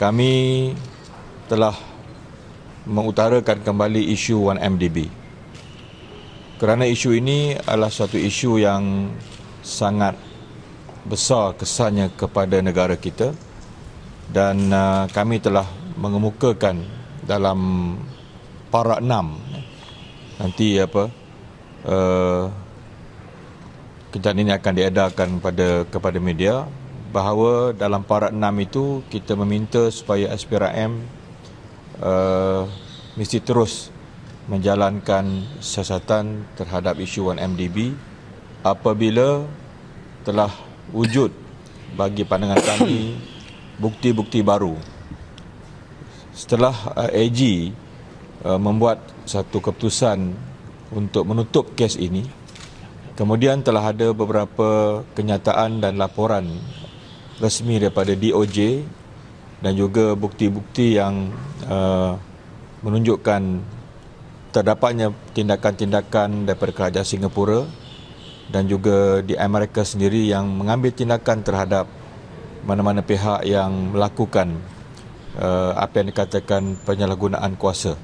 kami telah mengutarakan kembali isu 1MDB. Kerana isu ini adalah satu isu yang sangat besar kesannya kepada negara kita dan uh, kami telah mengemukakan dalam para enam eh, nanti apa uh, kejadian ini akan diedarkan pada kepada media bahawa dalam parat enam itu kita meminta supaya SPRM uh, eh, mesti terus menjalankan siasatan terhadap isu 1MDB apabila telah wujud bagi pandangan kami bukti-bukti baru setelah uh, eh, AG uh, eh, membuat satu keputusan untuk menutup kes ini kemudian telah ada beberapa kenyataan dan laporan rasmi daripada DOJ dan juga bukti-bukti yang uh, menunjukkan terdapatnya tindakan-tindakan daripada kerajaan Singapura dan juga di Amerika sendiri yang mengambil tindakan terhadap mana-mana pihak yang melakukan uh, apa yang dikatakan penyalahgunaan kuasa.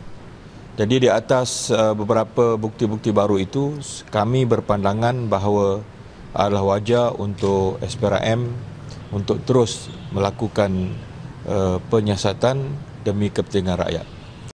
Jadi di atas uh, beberapa bukti-bukti baru itu kami berpandangan bahawa adalah wajar untuk SPRM untuk terus melakukan uh, penyiasatan demi kepentingan rakyat.